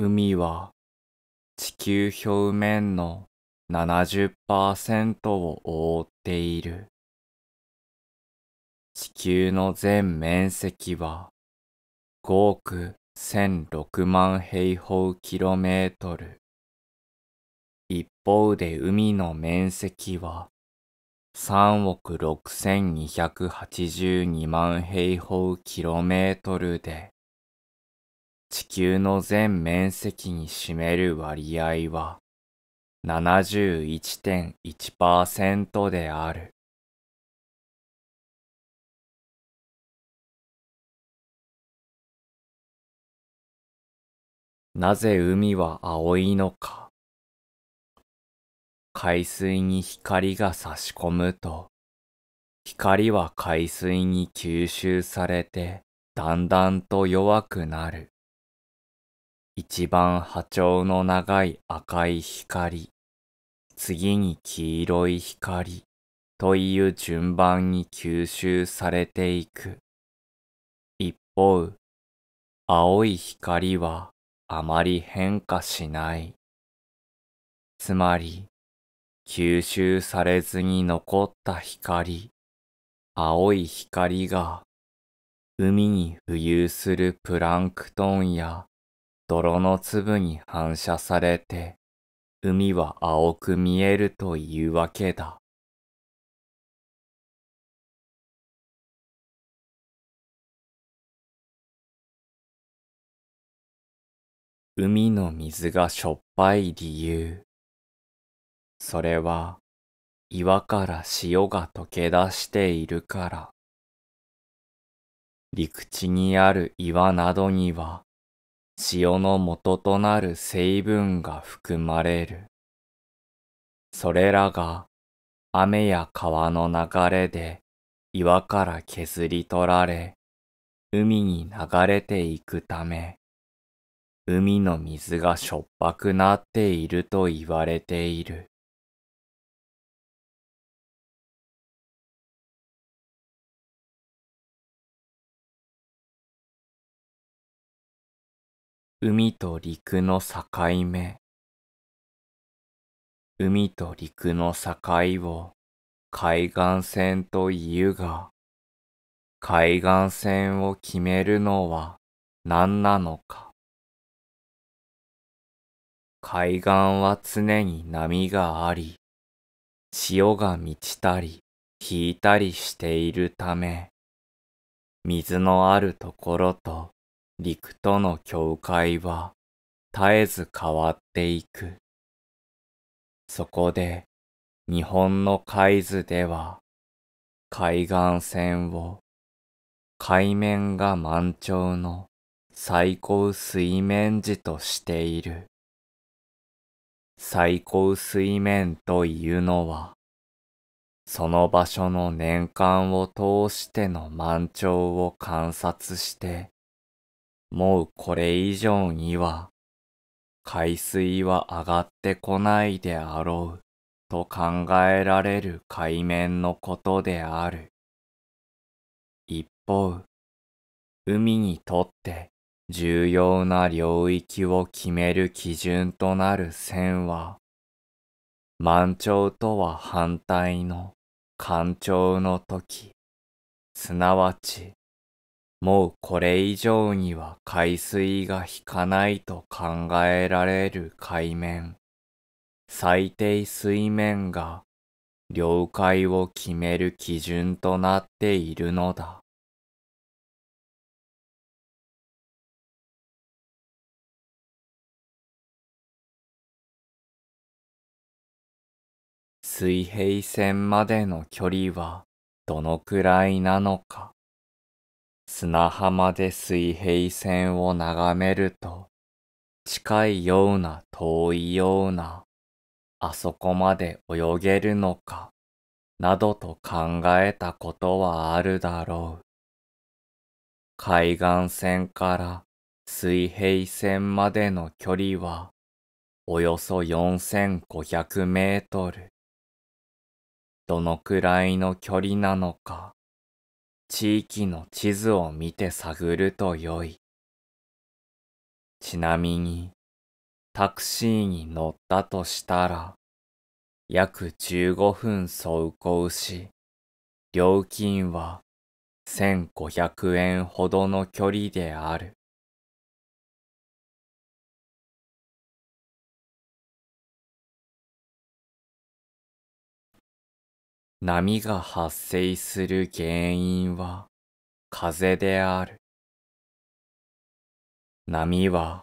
海は地球表面の70%を覆っている。地球の全面積は5億1006万平方キロメートル。一方で海の面積は3億6282万平方キロメートルで地球の全面積に占める割合は71.1%である。なぜ海は青いのか。海水に光が差し込むと、光は海水に吸収されてだんだんと弱くなる。一番波長の長い赤い光、次に黄色い光という順番に吸収されていく。一方、青い光はあまり変化しない。つまり、吸収されずに残った光、青い光が海に浮遊するプランクトンや泥の粒に反射されて、海は青く見えるというわけだ。海の水がしょっぱい理由。それは岩から潮が溶け出しているから。陸地にある岩などには塩の元となる成分が含まれる。それらが雨や川の流れで岩から削り取られ、海に流れていくため、海の水がしょっぱくなっていると言われている。海と陸の境目海と陸の境を海岸線と言うが、海岸線を決めるのは何なのか。海岸は常に波があり、潮が満ちたり引いたりしているため、水のあるところと陸との境界は絶えず変わっていく。そこで日本の海図では海岸線を海面が満潮の最高水面時としている。最高水面というのはその場所の年間を通しての満潮を観察してもうこれ以上には、海水は上がってこないであろうと考えられる海面のことである。一方、海にとって重要な領域を決める基準となる線は、満潮とは反対の干潮の時、すなわちもうこれ以上には海水が引かないと考えられる海面、最低水面が領海を決める基準となっているのだ。水平線までの距離はどのくらいなのか。砂浜で水平線を眺めると、近いような遠いような、あそこまで泳げるのか、などと考えたことはあるだろう。海岸線から水平線までの距離は、およそ4500メートル。どのくらいの距離なのか、地域の地図を見て探ると良い。ちなみに、タクシーに乗ったとしたら、約15分走行し、料金は1500円ほどの距離である。波が発生する原因は風である。波は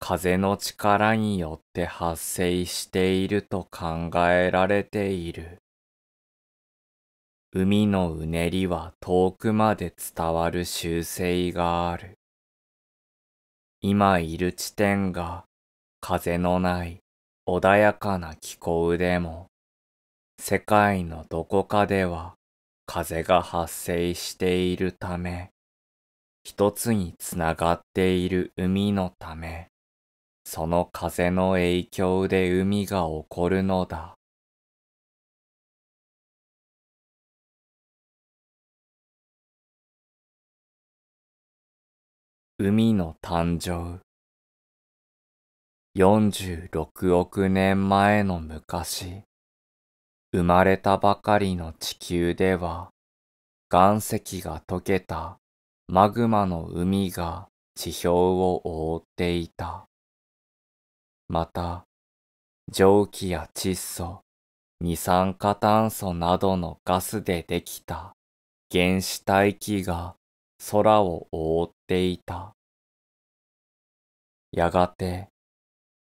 風の力によって発生していると考えられている。海のうねりは遠くまで伝わる習性がある。今いる地点が風のない穏やかな気候でも世界のどこかでは風が発生しているため、一つにつながっている海のため、その風の影響で海が起こるのだ。海の誕生46億年前の昔生まれたばかりの地球では、岩石が溶けたマグマの海が地表を覆っていた。また、蒸気や窒素、二酸化炭素などのガスでできた原子大気が空を覆っていた。やがて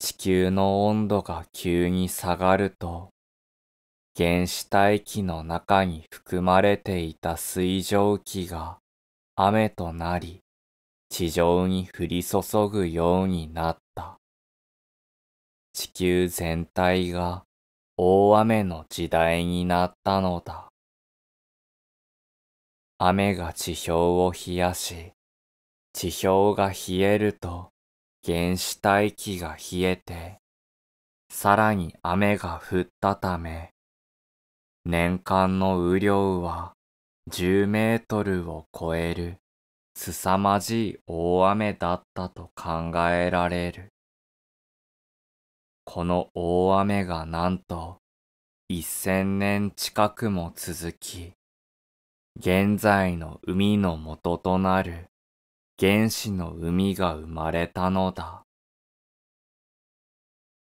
地球の温度が急に下がると、原子大気の中に含まれていた水蒸気が雨となり地上に降り注ぐようになった。地球全体が大雨の時代になったのだ。雨が地表を冷やし、地表が冷えると原子大気が冷えて、さらに雨が降ったため、年間の雨量は10メートルを超える凄まじい大雨だったと考えられる。この大雨がなんと1000年近くも続き、現在の海の元となる原始の海が生まれたのだ。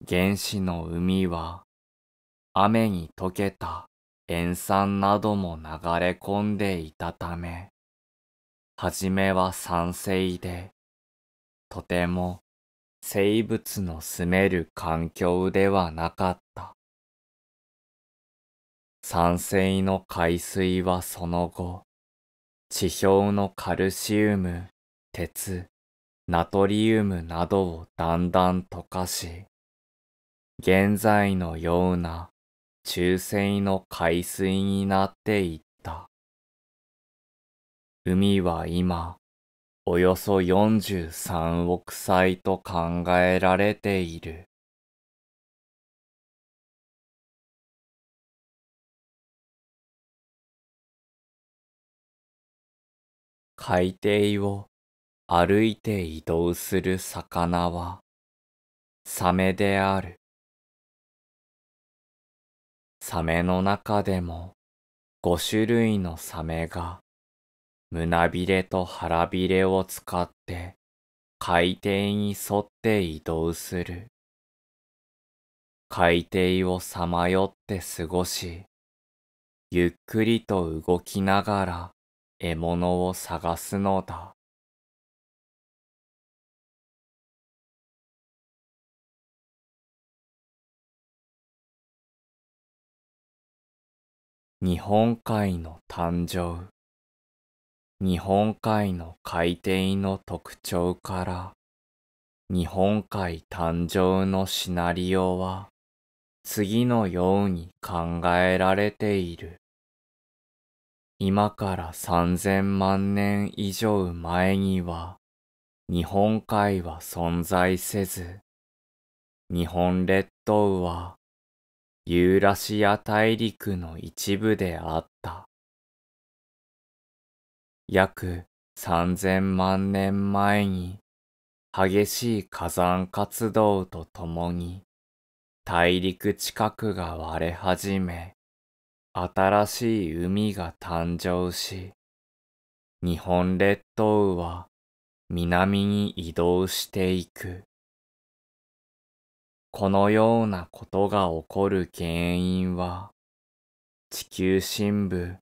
原始の海は雨に溶けた塩酸なども流れ込んでいたため、はじめは酸性で、とても生物の住める環境ではなかった。酸性の海水はその後、地表のカルシウム、鉄、ナトリウムなどをだんだん溶かし、現在のような中性の海水になっていった。海は今、およそ43億歳と考えられている。海底を歩いて移動する魚は、サメである。サメの中でも5種類のサメが胸びれと腹びれを使って海底に沿って移動する。海底をさまよって過ごし、ゆっくりと動きながら獲物を探すのだ。日本海の誕生日本海の海底の特徴から日本海誕生のシナリオは次のように考えられている。今から3000万年以上前には日本海は存在せず日本列島はユーラシア大陸の一部であった。約3000万年前に激しい火山活動とともに大陸近くが割れ始め新しい海が誕生し日本列島は南に移動していく。このようなことが起こる原因は、地球深部、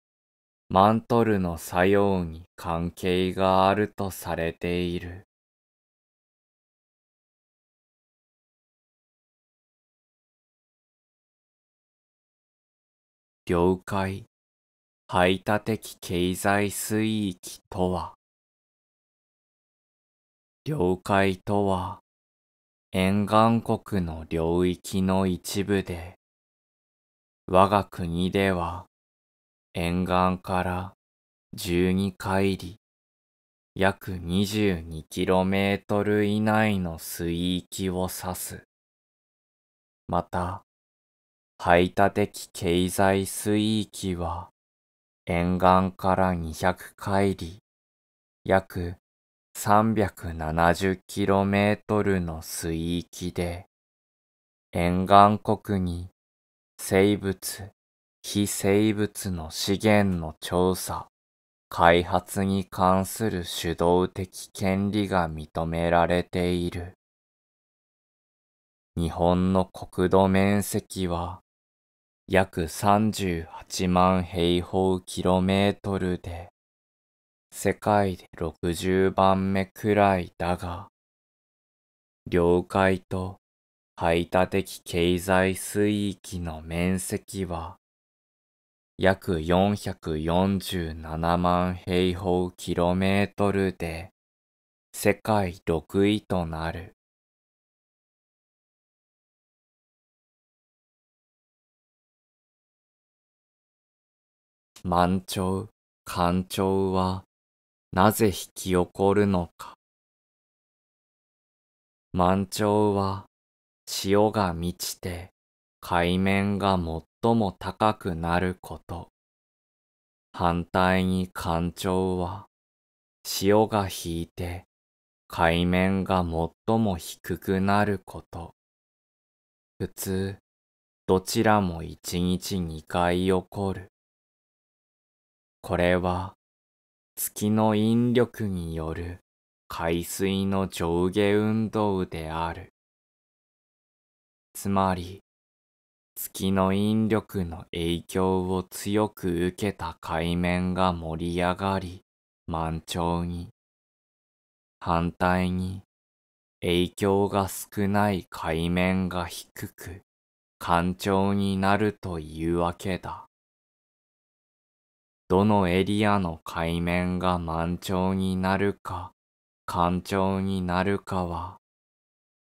マントルの作用に関係があるとされている。業界排他的経済水域とは、了解とは沿岸国の領域の一部で、我が国では沿岸から12海里、約 22km 以内の水域を指す。また、排他的経済水域は沿岸から200海里、約 370km の水域で沿岸国に生物、非生物の資源の調査、開発に関する主導的権利が認められている。日本の国土面積は約38万平方キロメートルで、世界で60番目くらいだが、領海と排他的経済水域の面積は約447万平方キロメートルで世界6位となる。満潮、干潮はなぜ引き起こるのか。満潮は潮が満ちて海面が最も高くなること。反対に干潮は潮が引いて海面が最も低くなること。普通、どちらも一日二回起こる。これは月の引力による海水の上下運動である。つまり、月の引力の影響を強く受けた海面が盛り上がり、満潮に。反対に、影響が少ない海面が低く、干潮になるというわけだ。どのエリアの海面が満潮になるか、干潮になるかは、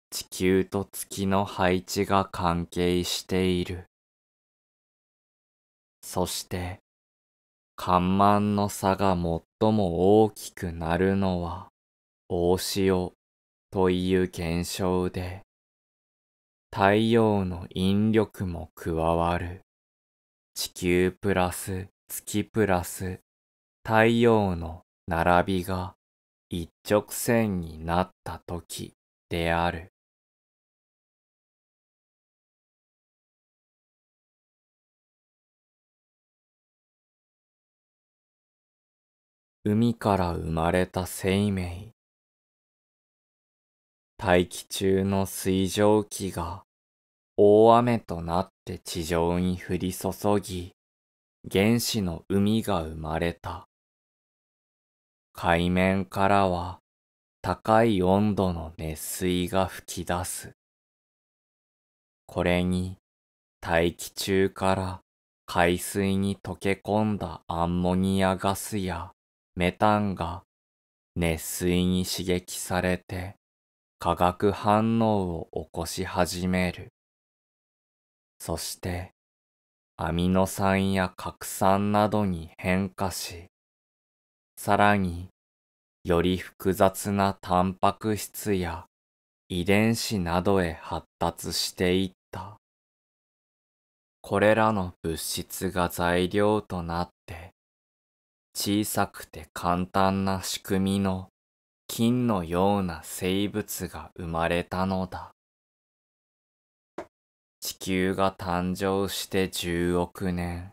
地球と月の配置が関係している。そして、干満の差が最も大きくなるのは、大潮という現象で、太陽の引力も加わる。地球プラス月プラス太陽の並びが一直線になった時である。海から生まれた生命。大気中の水蒸気が大雨となって地上に降り注ぎ、原始の海が生まれた。海面からは高い温度の熱水が吹き出す。これに大気中から海水に溶け込んだアンモニアガスやメタンが熱水に刺激されて化学反応を起こし始める。そしてアミノ酸や核酸などに変化し、さらにより複雑なタンパク質や遺伝子などへ発達していった。これらの物質が材料となって小さくて簡単な仕組みの菌のような生物が生まれたのだ。地球が誕生して10億年、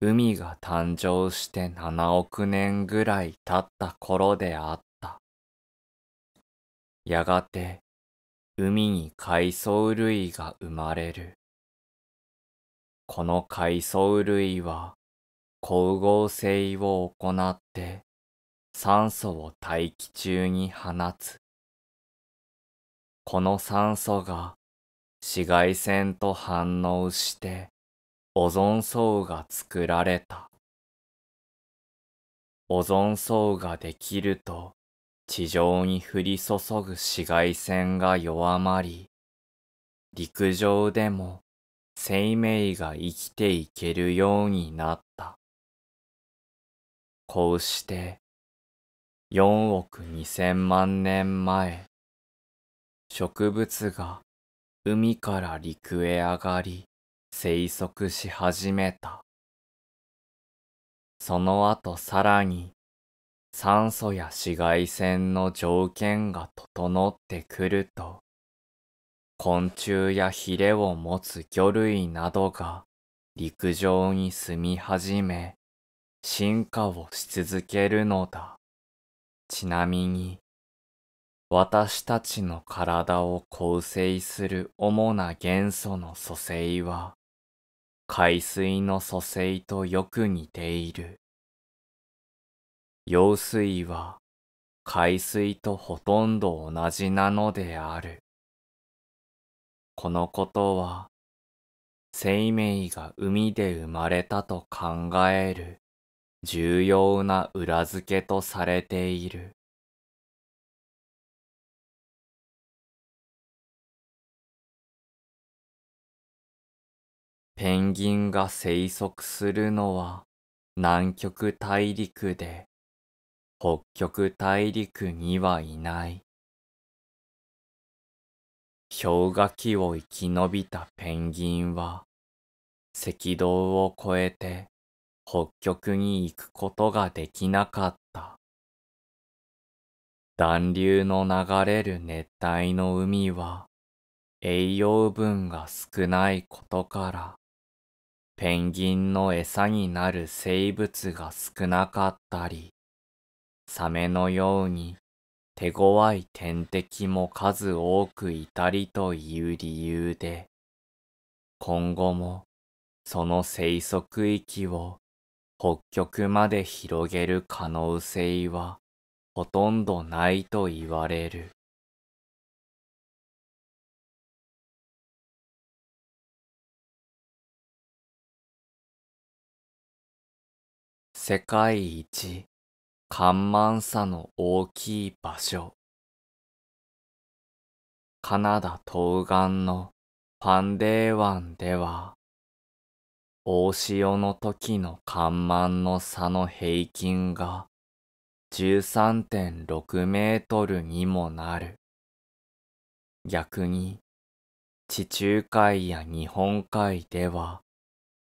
海が誕生して7億年ぐらい経った頃であった。やがて、海に海藻類が生まれる。この海藻類は光合成を行って酸素を大気中に放つ。この酸素が紫外線と反応してオゾン層が作られた。オゾン層ができると地上に降り注ぐ紫外線が弱まり、陸上でも生命が生きていけるようになった。こうして4億2千万年前、植物が海から陸へ上がり生息し始めたその後さらに酸素や紫外線の条件が整ってくると昆虫やヒレを持つ魚類などが陸上に住み始め進化をし続けるのだちなみに私たちの体を構成する主な元素の組成は、海水の組成とよく似ている。揚水は海水とほとんど同じなのである。このことは、生命が海で生まれたと考える重要な裏付けとされている。ペンギンが生息するのは南極大陸で北極大陸にはいない。氷河期を生き延びたペンギンは赤道を越えて北極に行くことができなかった。暖流の流れる熱帯の海は栄養分が少ないことからペンギンの餌になる生物が少なかったり、サメのように手強い天敵も数多くいたりという理由で、今後もその生息域を北極まで広げる可能性はほとんどないと言われる。世界一緩慢さの大きい場所カナダ東岸のファンデー湾では大潮の時の緩慢の差の平均が13.6メートルにもなる逆に地中海や日本海では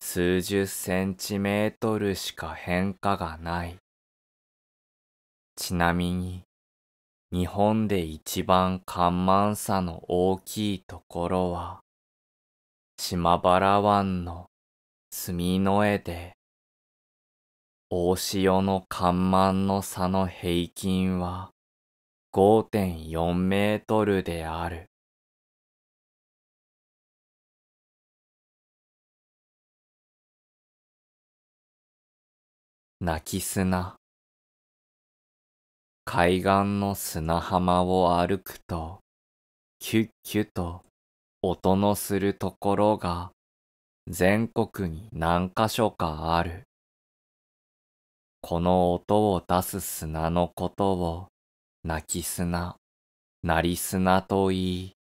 数十センチメートルしか変化がない。ちなみに、日本で一番寒満差の大きいところは、島原湾の墨の絵で、大潮の寒満の差の平均は5.4メートルである。泣き砂海岸の砂浜を歩くとキュッキュと音のするところが全国に何箇所かあるこの音を出す砂のことを泣き砂なり砂と言い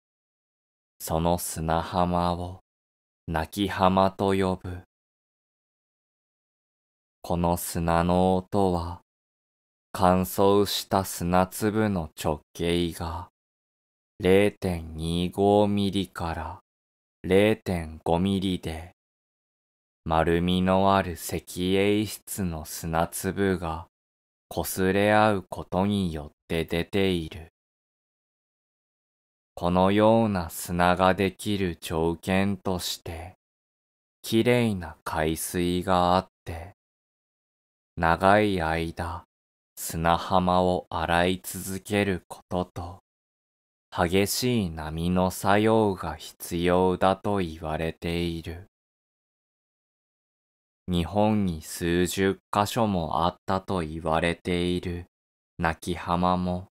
その砂浜を泣き浜と呼ぶこの砂の音は、乾燥した砂粒の直径が0.25ミリから0.5ミリで、丸みのある石英質の砂粒が擦れ合うことによって出ている。このような砂ができる条件として、きれいな海水があって、長い間砂浜を洗い続けることと激しい波の作用が必要だと言われている。日本に数十箇所もあったと言われている泣き浜も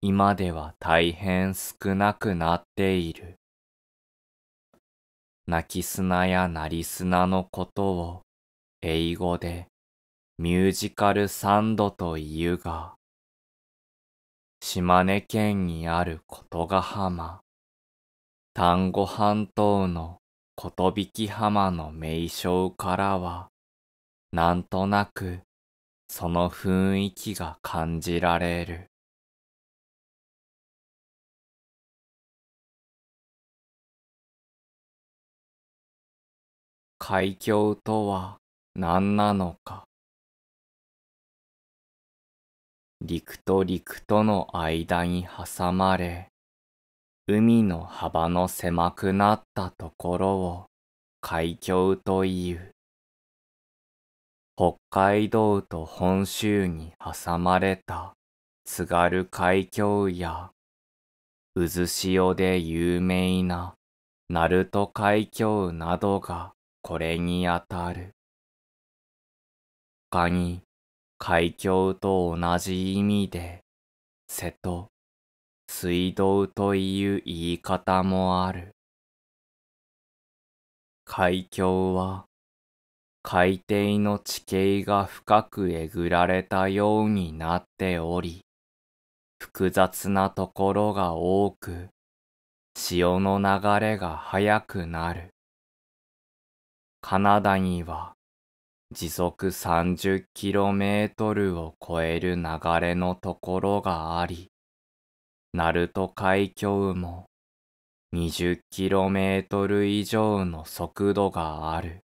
今では大変少なくなっている。泣き砂やなり砂のことを英語でミュージカルサンドというが、島根県にある琴ヶ浜、丹後半島の琴引浜の名称からは、なんとなくその雰囲気が感じられる。海峡とは何なのか。陸と陸との間に挟まれ、海の幅の狭くなったところを海峡という。北海道と本州に挟まれた津軽海峡や渦潮で有名な鳴門海峡などがこれにあたる。他に海峡と同じ意味で、瀬戸、水道という言い方もある。海峡は、海底の地形が深くえぐられたようになっており、複雑なところが多く、潮の流れが速くなる。カナダには時速 30km を超える流れのところがあり、鳴門海峡も 20km 以上の速度がある。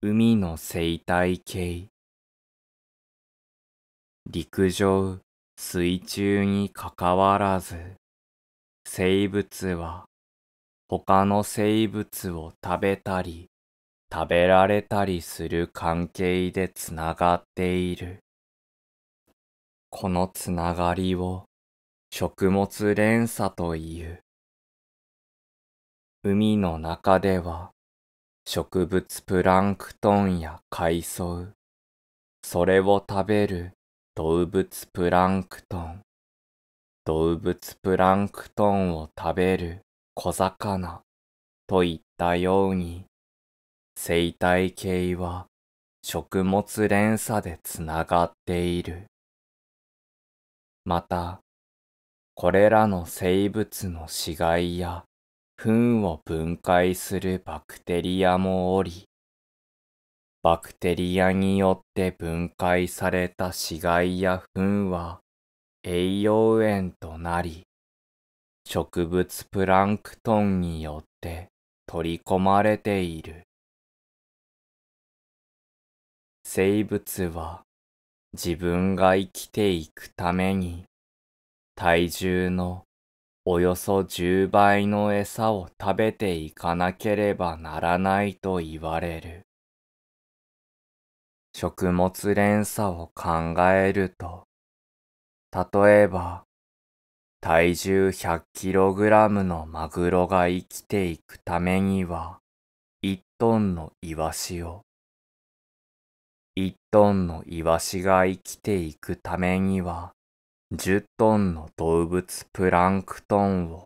海の生態系陸上水中にかかわらず、生物は他の生物を食べたり、食べられたりする関係でつながっている。このつながりを食物連鎖という。海の中では植物プランクトンや海藻、それを食べる動物プランクトン動物プランクトンを食べる小魚といったように生態系は食物連鎖でつながっている。また、これらの生物の死骸や糞を分解するバクテリアもおり、バクテリアによって分解された死骸や糞は栄養塩となり、植物プランクトンによって取り込まれている。生物は自分が生きていくために体重のおよそ10倍の餌を食べていかなければならないと言われる。食物連鎖を考えると、例えば、体重 100kg のマグロが生きていくためには、1トンのイワシを。1トンのイワシが生きていくためには、10トンの動物プランクトンを。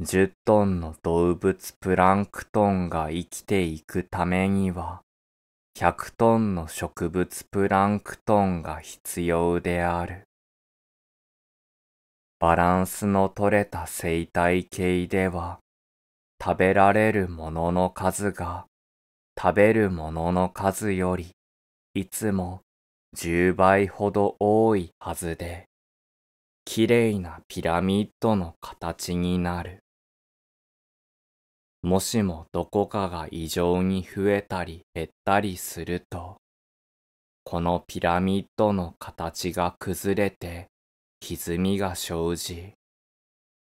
10トンの動物プランクトンが生きていくためには、100トンの植物プランクトンが必要である。バランスの取れた生態系では、食べられるものの数が、食べるものの数より、いつも10倍ほど多いはずで、きれいなピラミッドの形になる。もしもどこかが異常に増えたり減ったりすると、このピラミッドの形が崩れて歪みが生じ、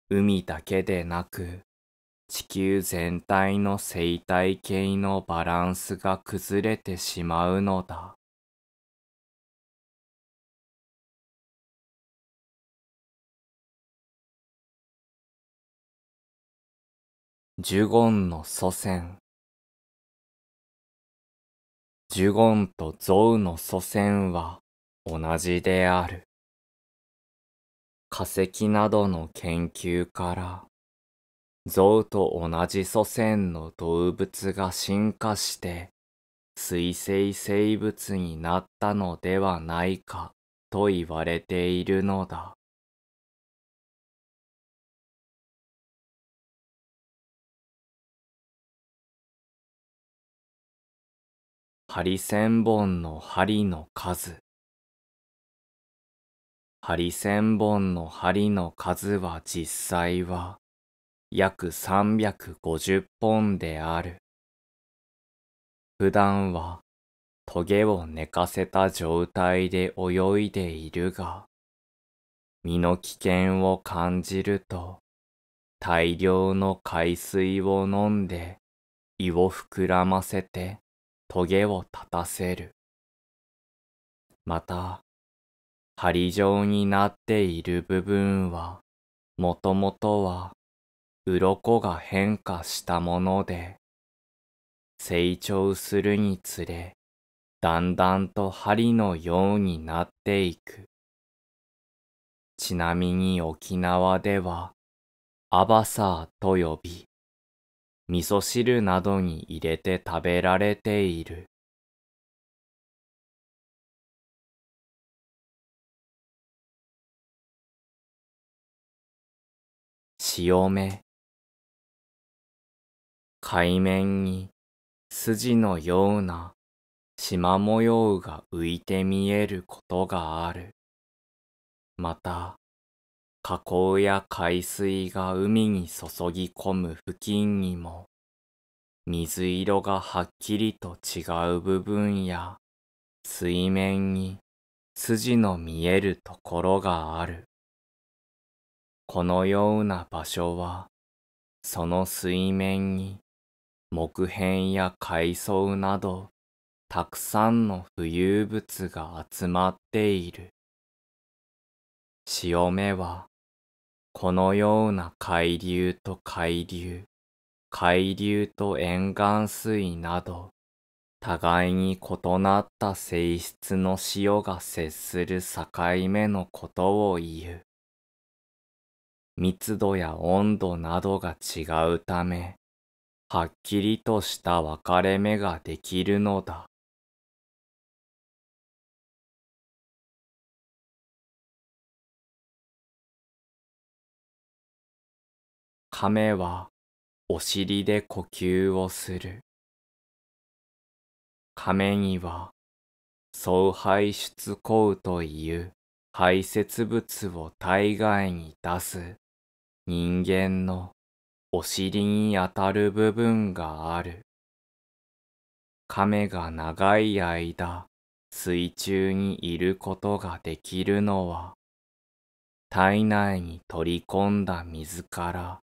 海だけでなく地球全体の生態系のバランスが崩れてしまうのだ。ジュゴンの祖先。ジュゴンとゾウの祖先は同じである。化石などの研究から、象と同じ祖先の動物が進化して水生生物になったのではないかと言われているのだ。針千本の針の数針千本の針の数は実際は約350本である。普段はトゲを寝かせた状態で泳いでいるが、身の危険を感じると大量の海水を飲んで胃を膨らませて棘を立たせる。また、針状になっている部分は、もともとは、鱗が変化したもので、成長するにつれ、だんだんと針のようになっていく。ちなみに沖縄では、アバサーと呼び、味噌汁などに入れて食べられている。潮目海面に筋のような縞模様が浮いて見えることがある。また河口や海水が海に注ぎ込む付近にも、水色がはっきりと違う部分や、水面に筋の見えるところがある。このような場所は、その水面に木片や海藻などたくさんの浮遊物が集まっている。潮目はこのような海流と海流、海流と沿岸水など、互いに異なった性質の潮が接する境目のことを言う。密度や温度などが違うため、はっきりとした分かれ目ができるのだ。亀はお尻で呼吸をする。亀には総排出口という排泄物を体外に出す人間のお尻にあたる部分がある。亀が長い間水中にいることができるのは体内に取り込んだ水から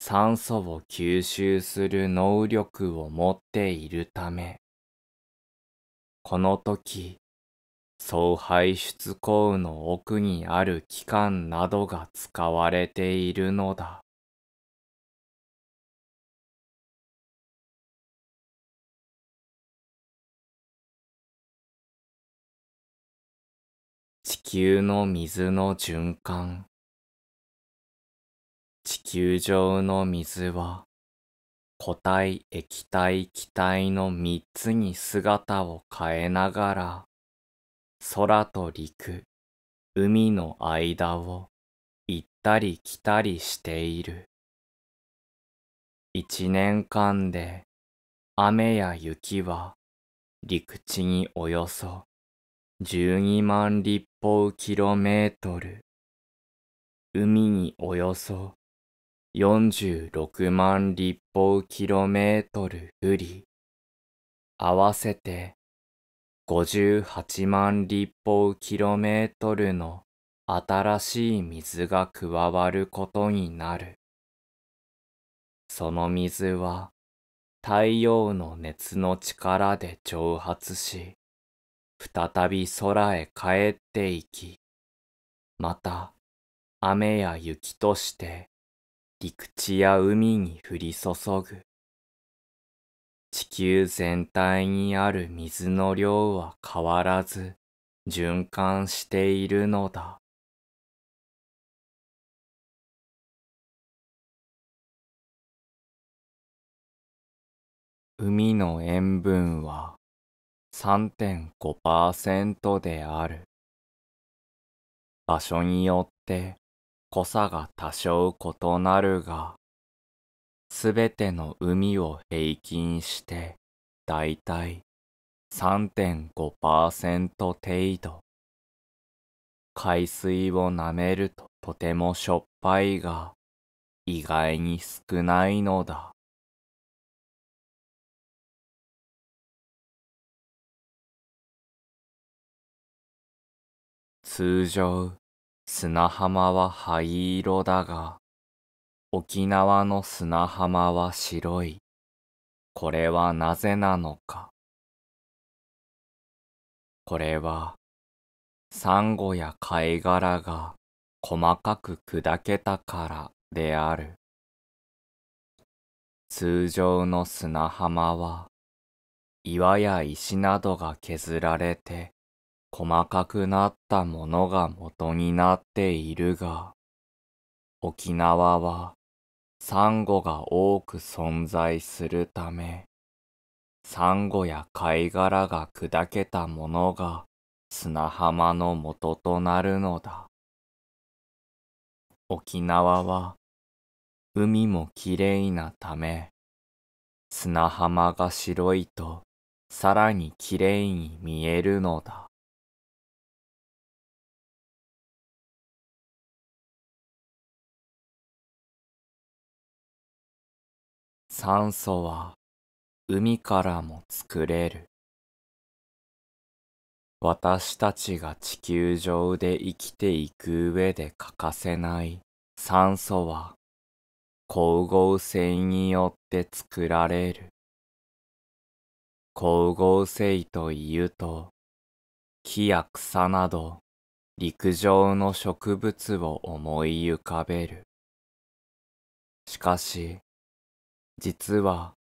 酸素を吸収する能力を持っているため、この時、総排出口の奥にある器官などが使われているのだ。地球の水の循環。球上の水は固体、液体、気体の三つに姿を変えながら空と陸、海の間を行ったり来たりしている。一年間で雨や雪は陸地におよそ12万立方キロメートル、海におよそ46万立方キロメートル降り、合わせて58万立方キロメートルの新しい水が加わることになる。その水は太陽の熱の力で蒸発し、再び空へ帰っていき、また雨や雪として陸地や海に降り注ぐ。地球全体にある水の量は変わらず循環しているのだ。海の塩分は3.5%である。場所によって濃さが多少異なるが、すべての海を平均して、だいたい3.5%程度。海水を舐めるととてもしょっぱいが、意外に少ないのだ。通常、砂浜は灰色だが、沖縄の砂浜は白い。これはなぜなのか。これは、サンゴや貝殻が細かく砕けたからである。通常の砂浜は、岩や石などが削られて細かくなったものが元になっているが、沖縄はサンゴが多く存在するため、サンゴや貝殻が砕けたものが砂浜の元となるのだ。沖縄は海もきれいなため、砂浜が白いとさらにきれいに見えるのだ。酸素は海からも作れる。私たちが地球上で生きていく上で欠かせない酸素は光合成によって作られる。光合成というと木や草など陸上の植物を思い浮かべる。しかし実は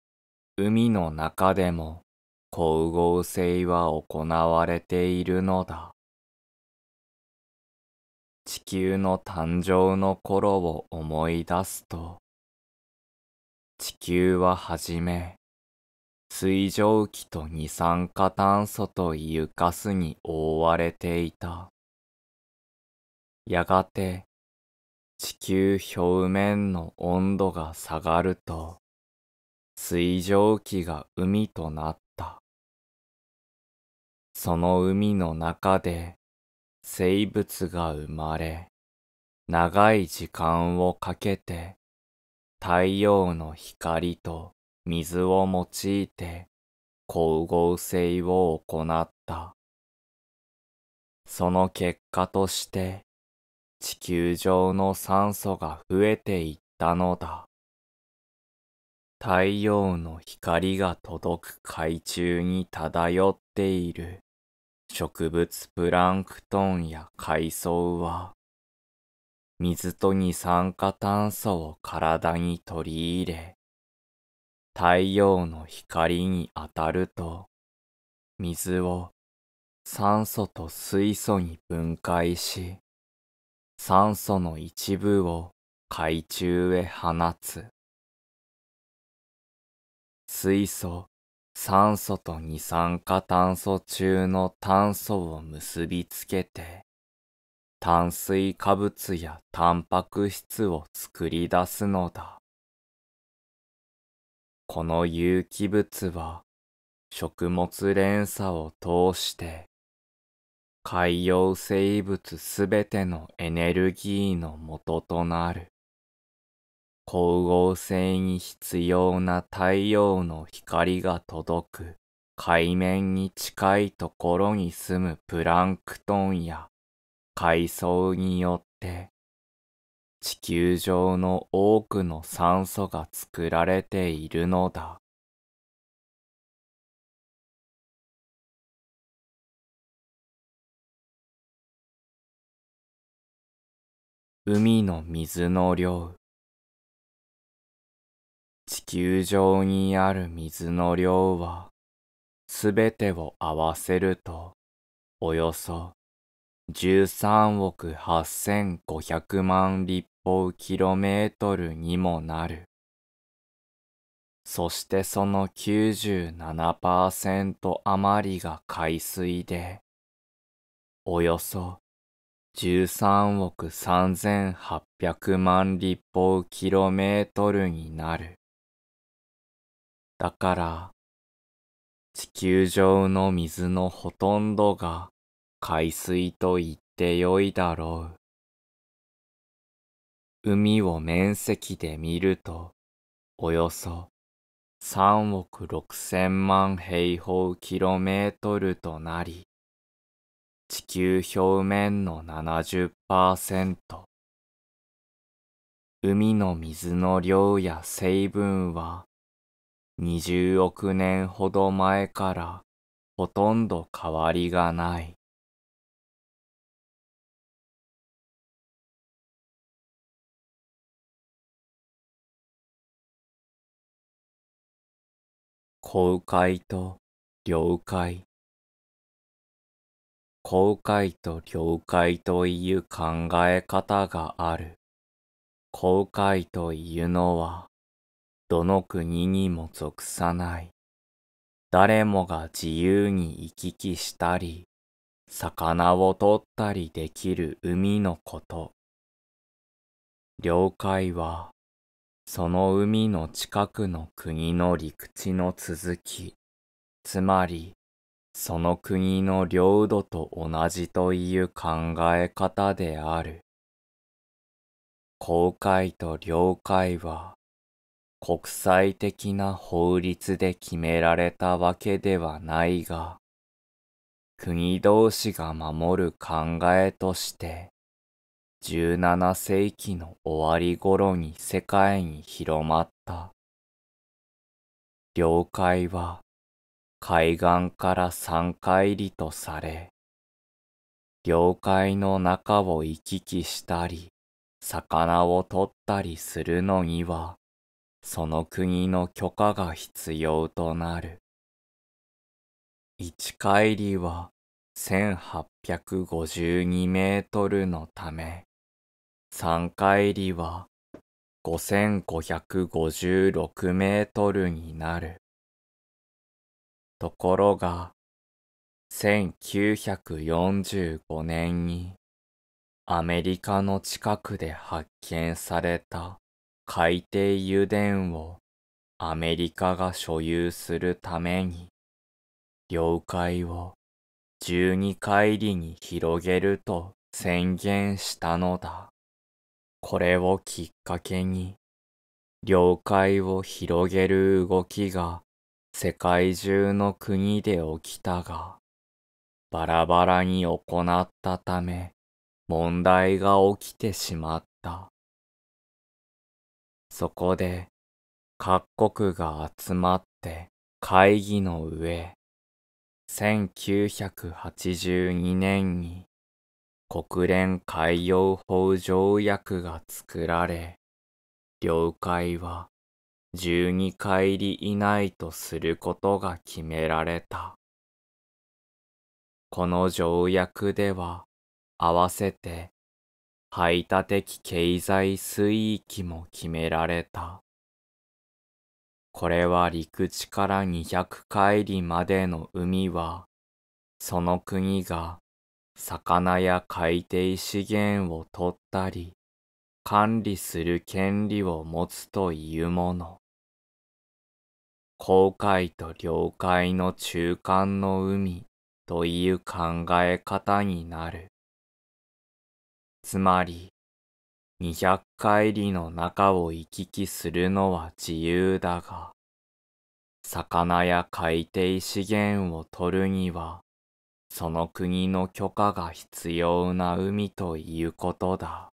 海の中でも光合成は行われているのだ。地球の誕生の頃を思い出すと、地球ははじめ、水蒸気と二酸化炭素というガスに覆われていた。やがて地球表面の温度が下がると、水蒸気が海となった。その海の中で生物が生まれ、長い時間をかけて太陽の光と水を用いて光合成を行った。その結果として地球上の酸素が増えていったのだ。太陽の光が届く海中に漂っている植物プランクトンや海藻は、水と二酸化炭素を体に取り入れ、太陽の光に当たると、水を酸素と水素に分解し、酸素の一部を海中へ放つ。水素、酸素と二酸化炭素中の炭素を結びつけて、炭水化物やタンパク質を作り出すのだ。この有機物は食物連鎖を通して海洋生物すべてのエネルギーの元となる。光合成に必要な太陽の光が届く海面に近いところに住むプランクトンや海藻によって地球上の多くの酸素が作られているのだ。海の水の量地球上にある水の量は、すべてを合わせると、およそ13億8500万立方キロメートルにもなる。そしてその97%余りが海水で、およそ13億3800万立方キロメートルになる。だから、地球上の水のほとんどが海水と言ってよいだろう。海を面積で見ると、およそ3億6千万平方キロメートルとなり、地球表面の70%海の水の量や成分は20億年ほど前からほとんど変わりがない。公海と領海公海と領海という考え方がある公海というのはどの国にも属さない。誰もが自由に行き来したり、魚を取ったりできる海のこと。領海は、その海の近くの国の陸地の続き、つまり、その国の領土と同じという考え方である。航海と領海は、国際的な法律で決められたわけではないが、国同士が守る考えとして、17世紀の終わり頃に世界に広まった。領海は海岸から三海里とされ、領海の中を行き来したり、魚を取ったりするのには、その国の許可が必要となる。一帰りは1852メートルのため、三帰りは5556メートルになる。ところが、1945年にアメリカの近くで発見された海底油田をアメリカが所有するために、領海を十二海里に広げると宣言したのだ。これをきっかけに、領海を広げる動きが世界中の国で起きたが、バラバラに行ったため問題が起きてしまった。そこで各国が集まって会議の上、1982年に国連海洋法条約が作られ、領海は12回里り以内とすることが決められた。この条約では合わせて排他的経済水域も決められた。これは陸地から200海里までの海は、その国が魚や海底資源を取ったり、管理する権利を持つというもの。航海と領海の中間の海という考え方になる。つまり、200回りの中を行き来するのは自由だが、魚や海底資源を取るには、その国の許可が必要な海ということだ。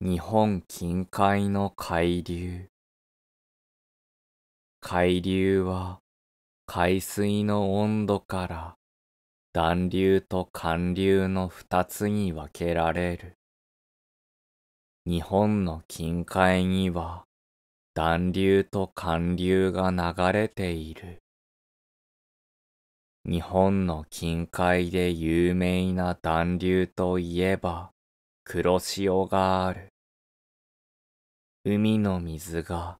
日本近海の海流。海流は海水の温度から暖流と寒流の二つに分けられる。日本の近海には暖流と寒流が流れている。日本の近海で有名な暖流といえば黒潮がある。海の水が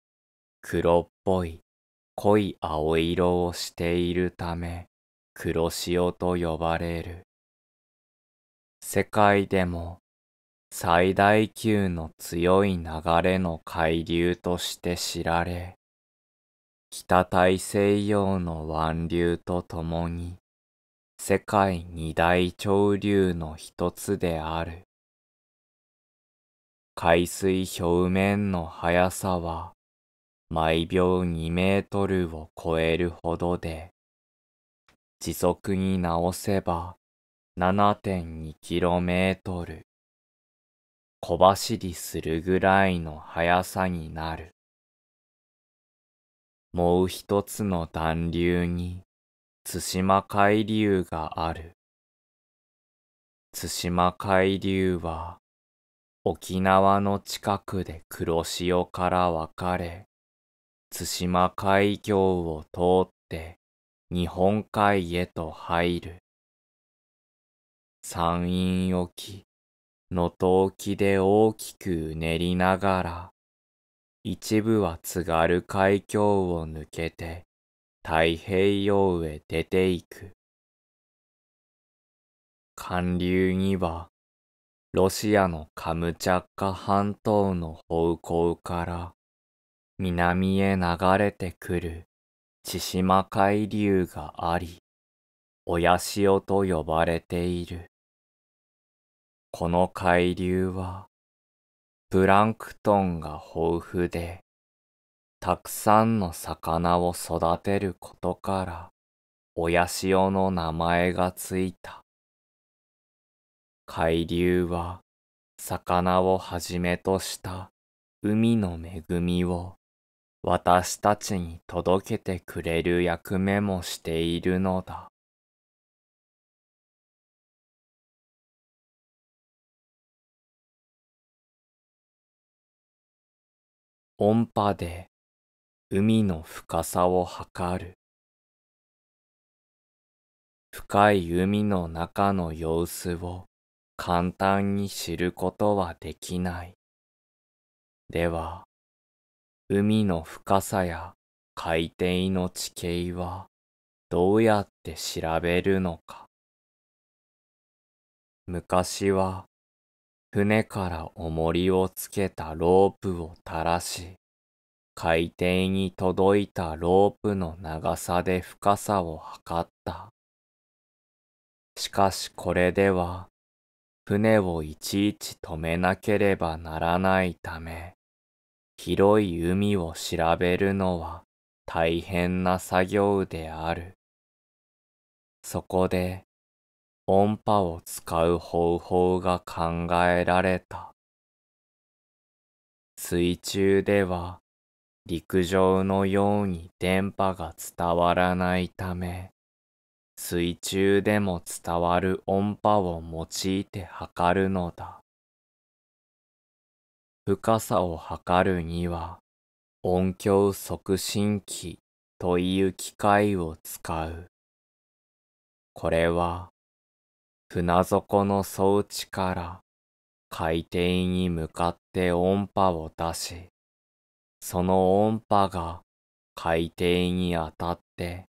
黒っぽい濃い青色をしているため黒潮と呼ばれる。世界でも最大級の強い流れの海流として知られ、北大西洋の湾流とともに世界二大潮流の一つである。海水表面の速さは毎秒2メートルを超えるほどで、時速に直せば7 2トル、小走りするぐらいの速さになる。もう一つの暖流に対馬海流がある。対馬海流は沖縄の近くで黒潮から分かれ、対馬海峡を通って日本海へと入る。山陰沖、能登沖で大きくうねりながら、一部は津軽海峡を抜けて太平洋へ出ていく。寒流には、ロシアのカムチャッカ半島の方向から南へ流れてくる千島海流があり、親潮と呼ばれている。この海流は、プランクトンが豊富で、たくさんの魚を育てることから、親潮の名前がついた。海流は、魚をはじめとした海の恵みを私たちに届けてくれる役目もしているのだ。音波で海の深さを測る。深い海の中の様子を簡単に知ることはできない。では、海の深さや海底の地形はどうやって調べるのか。昔は船から重りをつけたロープを垂らし、海底に届いたロープの長さで深さを測った。しかしこれでは、船をいちいち止めなければならないため、広い海を調べるのは大変な作業である。そこで音波を使う方法が考えられた。水中では陸上のように電波が伝わらないため、水中でも伝わる音波を用いて測るのだ。深さを測るには、音響促進器という機械を使う。これは、船底の装置から海底に向かって音波を出し、その音波が海底に当たって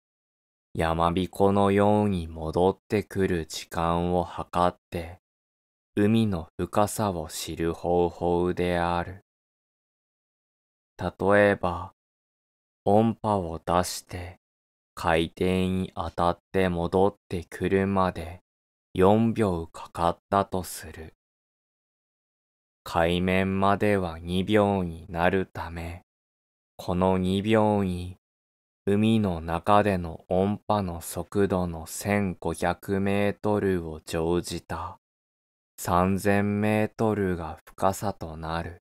山彦のように戻ってくる時間を測って海の深さを知る方法である。例えば、音波を出して海底に当たって戻ってくるまで4秒かかったとする。海面までは2秒になるため、この2秒に海の中での音波の速度の1500メートルを乗じた3000メートルが深さとなる。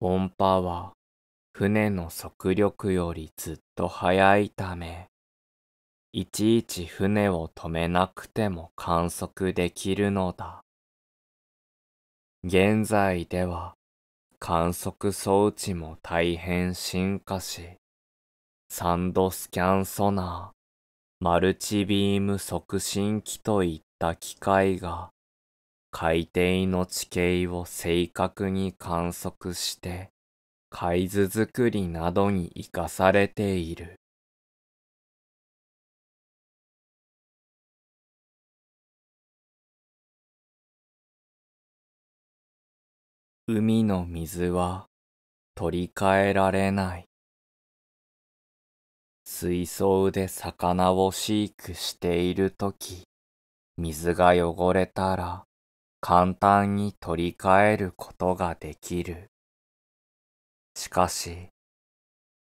音波は船の速力よりずっと速いため、いちいち船を止めなくても観測できるのだ。現在では観測装置も大変進化し、サンドスキャンソナー、マルチビーム促進機といった機械が海底の地形を正確に観測して、海図作りなどに生かされている。海の水は取り替えられない。水槽で魚を飼育しているとき、水が汚れたら簡単に取り替えることができる。しかし、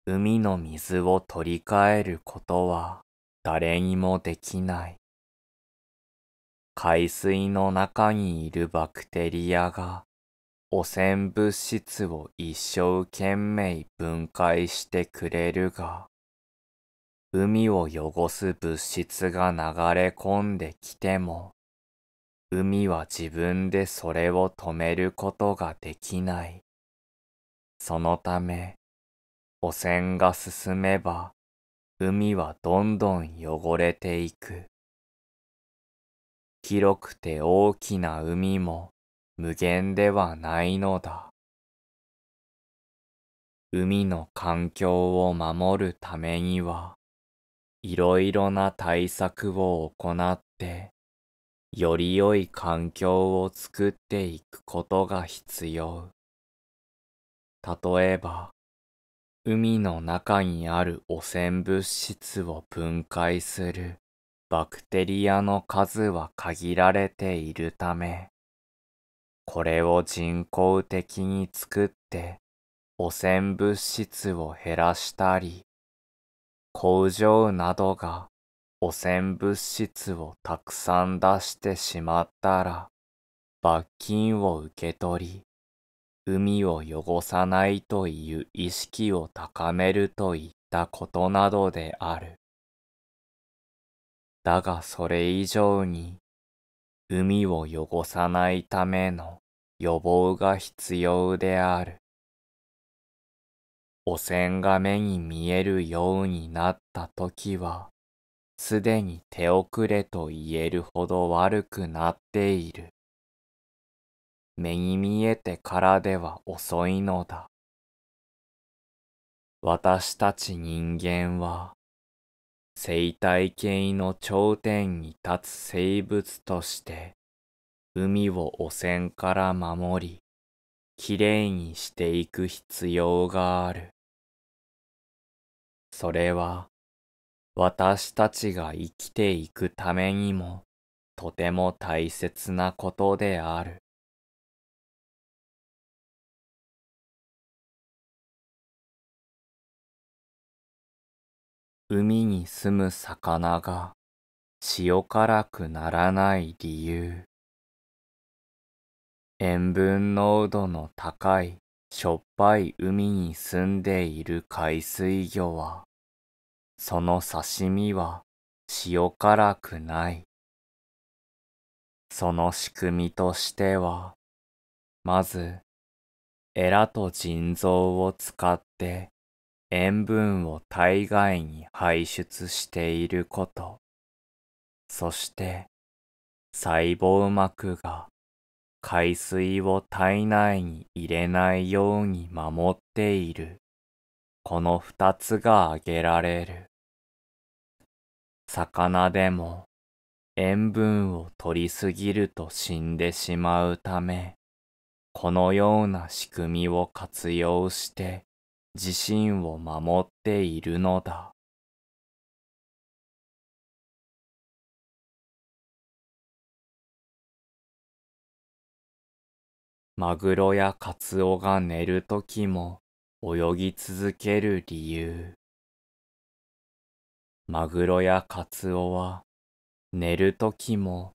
海の水を取り替えることは誰にもできない。海水の中にいるバクテリアが汚染物質を一生懸命分解してくれるが、海を汚す物質が流れ込んできても、海は自分でそれを止めることができない。そのため、汚染が進めば、海はどんどん汚れていく。広くて大きな海も無限ではないのだ。海の環境を守るためには、いろいろな対策を行って、より良い環境を作っていくことが必要。例えば、海の中にある汚染物質を分解するバクテリアの数は限られているため、これを人工的に作って汚染物質を減らしたり、工場などが汚染物質をたくさん出してしまったら、罰金を受け取り、海を汚さないという意識を高めるといったことなどである。だがそれ以上に、海を汚さないための予防が必要である。汚染が目に見えるようになった時は、すでに手遅れと言えるほど悪くなっている。目に見えてからでは遅いのだ。私たち人間は、生態系の頂点に立つ生物として、海を汚染から守り、きれいにしていく必要がある。それは、私たちが生きていくためにもとても大切なことである。海に住む魚が塩辛くならない理由。塩分濃度の高いしょっぱい海に住んでいる海水魚はその刺身は塩辛くない。その仕組みとしては、まず、エラと腎臓を使って塩分を体外に排出していること。そして、細胞膜が海水を体内に入れないように守っている。この二つが挙げられる。魚でも塩分を取りすぎると死んでしまうため、このような仕組みを活用して自身を守っているのだ。マグロやカツオが寝るときも泳ぎ続ける理由。マグロやカツオは寝るときも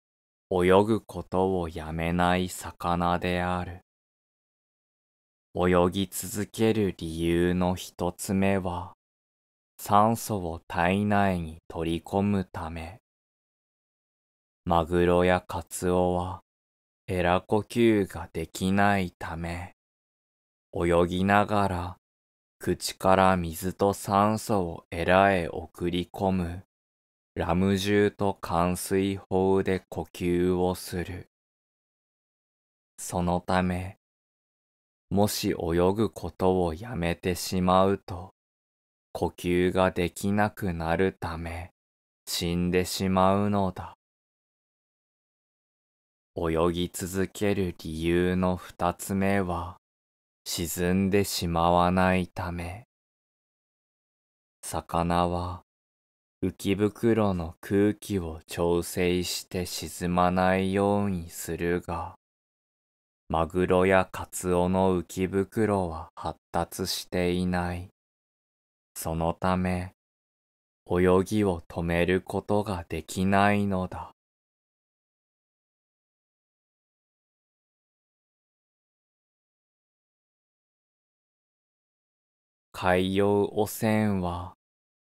泳ぐことをやめない魚である。泳ぎ続ける理由の一つ目は酸素を体内に取り込むため。マグロやカツオはエラ呼吸ができないため泳ぎながら口から水と酸素をエラへ送り込む。ラム重と冠水法で呼吸をする。そのため、もし泳ぐことをやめてしまうと、呼吸ができなくなるため、死んでしまうのだ。泳ぎ続ける理由の二つ目は、沈んでしまわないため魚は浮き袋の空気を調整して沈まないようにするがマグロやカツオの浮き袋は発達していないそのため泳ぎを止めることができないのだ海洋汚染は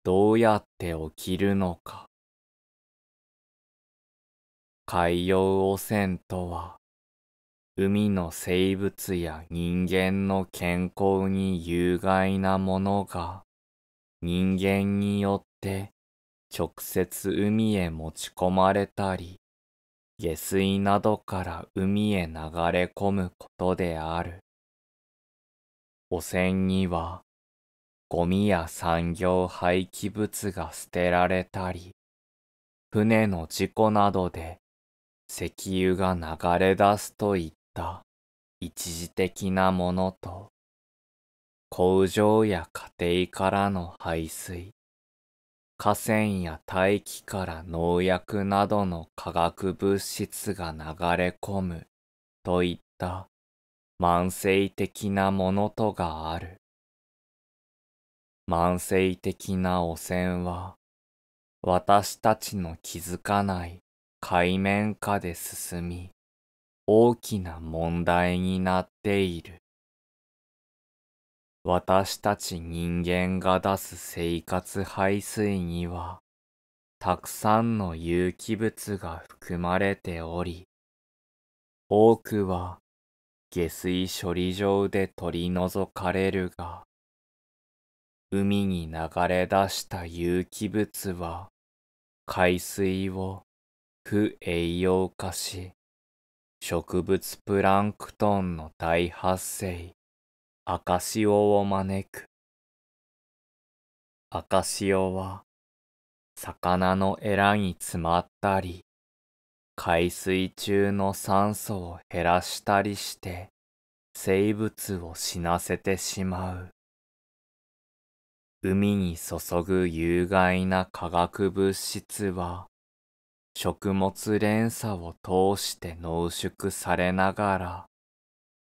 どうやって起きるのか。海洋汚染とは、海の生物や人間の健康に有害なものが、人間によって直接海へ持ち込まれたり、下水などから海へ流れ込むことである。汚染にはゴミや産業廃棄物が捨てられたり、船の事故などで石油が流れ出すといった一時的なものと、工場や家庭からの排水、河川や大気から農薬などの化学物質が流れ込むといった慢性的なものとがある。慢性的な汚染は、私たちの気づかない海面下で進み、大きな問題になっている。私たち人間が出す生活排水には、たくさんの有機物が含まれており、多くは下水処理場で取り除かれるが、海に流れ出した有機物は海水を不栄養化し植物プランクトンの大発生赤潮を招く赤潮は魚のエラに詰まったり海水中の酸素を減らしたりして生物を死なせてしまう海に注ぐ有害な化学物質は、食物連鎖を通して濃縮されながら、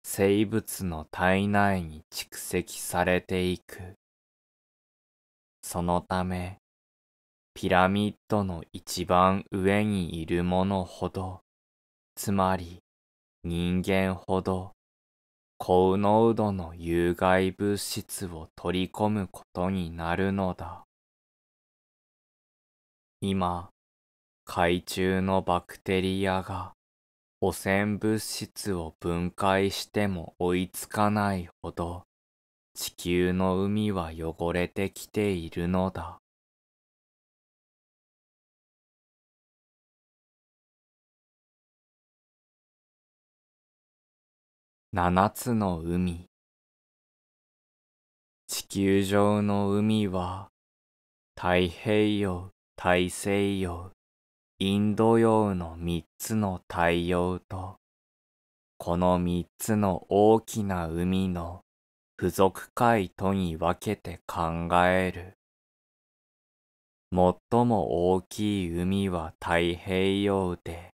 生物の体内に蓄積されていく。そのため、ピラミッドの一番上にいるものほど、つまり人間ほど高濃度の有害物質を取り込むことになるのだ。今、海中のバクテリアが汚染物質を分解しても追いつかないほど地球の海は汚れてきているのだ。七つの海地球上の海は太平洋大西洋インド洋の三つの太陽とこの三つの大きな海の付属海とに分けて考える最も大きい海は太平洋で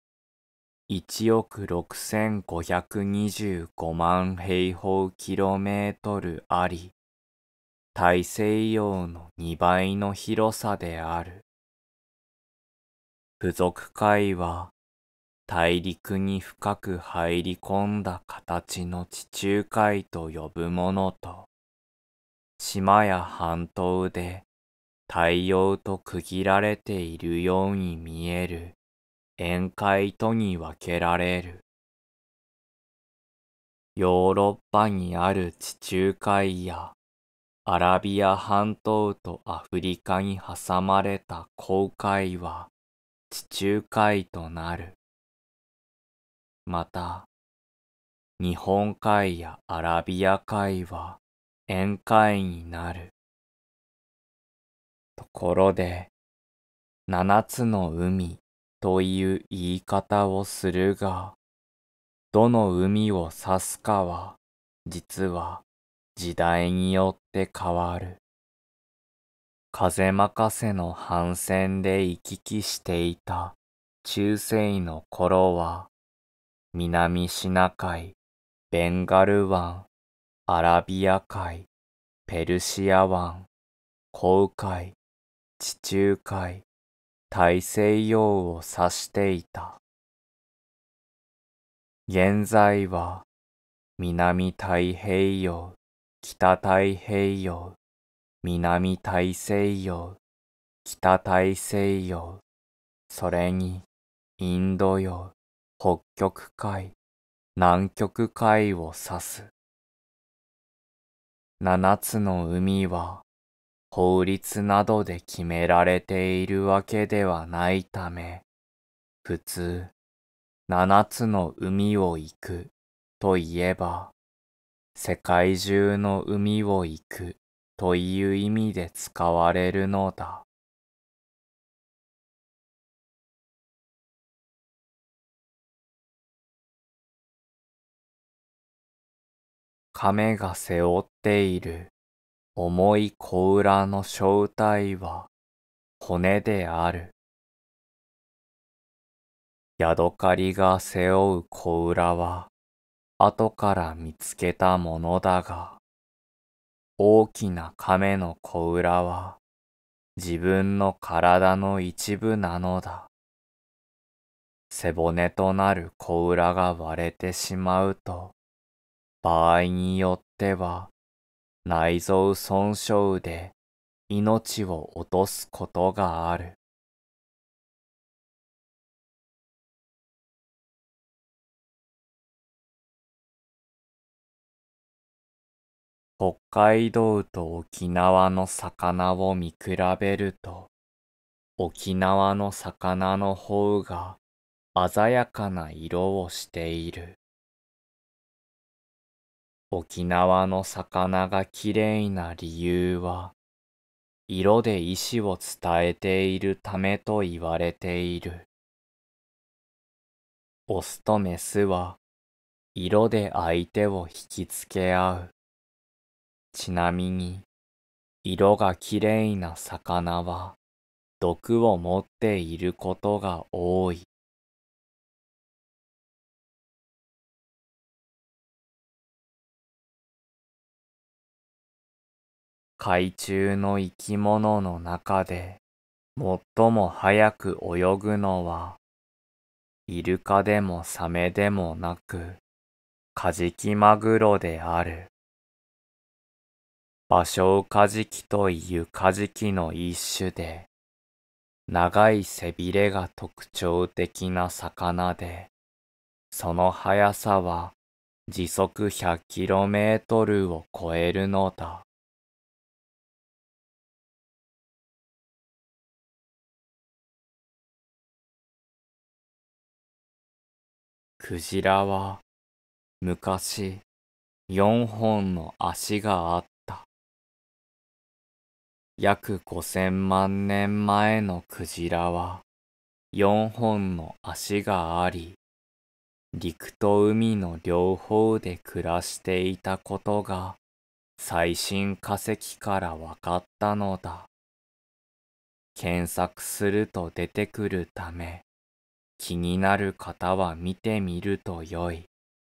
1億6525万平方キロメートルあり、大西洋の2倍の広さである。付属海は大陸に深く入り込んだ形の地中海と呼ぶものと、島や半島で太陽と区切られているように見える宴会とに分けられる。ヨーロッパにある地中海やアラビア半島とアフリカに挟まれた航海は地中海となる。また、日本海やアラビア海は宴会になる。ところで、七つの海という言い方をするが、どの海を指すかは、実は時代によって変わる。風任せの帆船で行き来していた中世の頃は、南シナ海、ベンガル湾、アラビア海、ペルシア湾、航海、地中海、大西洋を指していた。現在は南太平洋、北太平洋、南大西洋、北大西洋、それにインド洋、北極海、南極海を指す。七つの海は法律などで決められているわけではないため、普通、七つの海を行くといえば、世界中の海を行くという意味で使われるのだ。亀が背負っている重い小裏の正体は骨である。ヤドカリが背負う小裏は後から見つけたものだが、大きな亀の小裏は自分の体の一部なのだ。背骨となる小裏が割れてしまうと、場合によっては内臓損傷で命を落とすことがある。北海道と沖縄の魚を見比べると沖縄の魚の方が鮮やかな色をしている。沖縄の魚がきれいな理由は、色で意志を伝えているためと言われている。オスとメスは、色で相手を引きつけ合う。ちなみに、色がきれいな魚は、毒を持っていることが多い。海中の生き物の中で最も早く泳ぐのはイルカでもサメでもなくカジキマグロである。ョウカジキというカジキの一種で長い背びれが特徴的な魚でその速さは時速 100km を超えるのだ。クジラは昔4本の足があった約5000万年前のクジラは4本の足があり陸と海の両方で暮らしていたことが最新化石から分かったのだ検索すると出てくるため気になる方は見てみると良い。